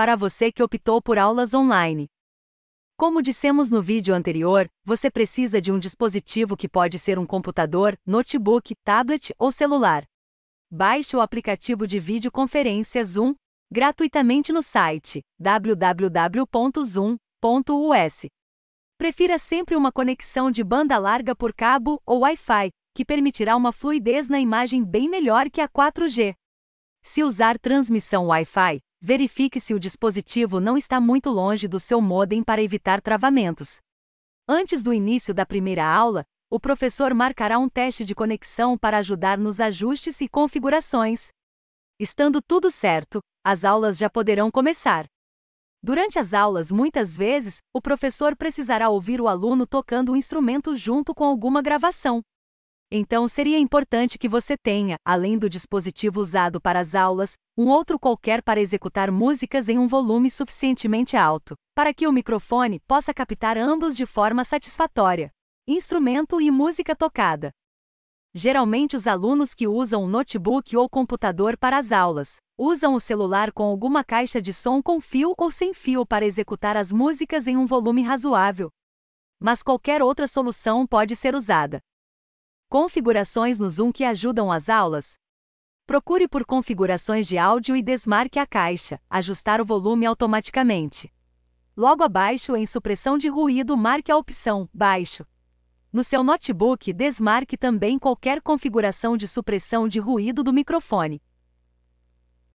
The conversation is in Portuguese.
para você que optou por aulas online. Como dissemos no vídeo anterior, você precisa de um dispositivo que pode ser um computador, notebook, tablet ou celular. Baixe o aplicativo de videoconferência Zoom gratuitamente no site www.zoom.us. Prefira sempre uma conexão de banda larga por cabo ou Wi-Fi, que permitirá uma fluidez na imagem bem melhor que a 4G. Se usar transmissão Wi-Fi, Verifique se o dispositivo não está muito longe do seu modem para evitar travamentos. Antes do início da primeira aula, o professor marcará um teste de conexão para ajudar nos ajustes e configurações. Estando tudo certo, as aulas já poderão começar. Durante as aulas, muitas vezes, o professor precisará ouvir o aluno tocando o instrumento junto com alguma gravação. Então seria importante que você tenha, além do dispositivo usado para as aulas, um outro qualquer para executar músicas em um volume suficientemente alto, para que o microfone possa captar ambos de forma satisfatória: instrumento e música tocada. Geralmente, os alunos que usam um notebook ou computador para as aulas usam o celular com alguma caixa de som com fio ou sem fio para executar as músicas em um volume razoável. Mas qualquer outra solução pode ser usada. Configurações no Zoom que ajudam as aulas. Procure por configurações de áudio e desmarque a caixa, ajustar o volume automaticamente. Logo abaixo, em supressão de ruído, marque a opção baixo. No seu notebook, desmarque também qualquer configuração de supressão de ruído do microfone.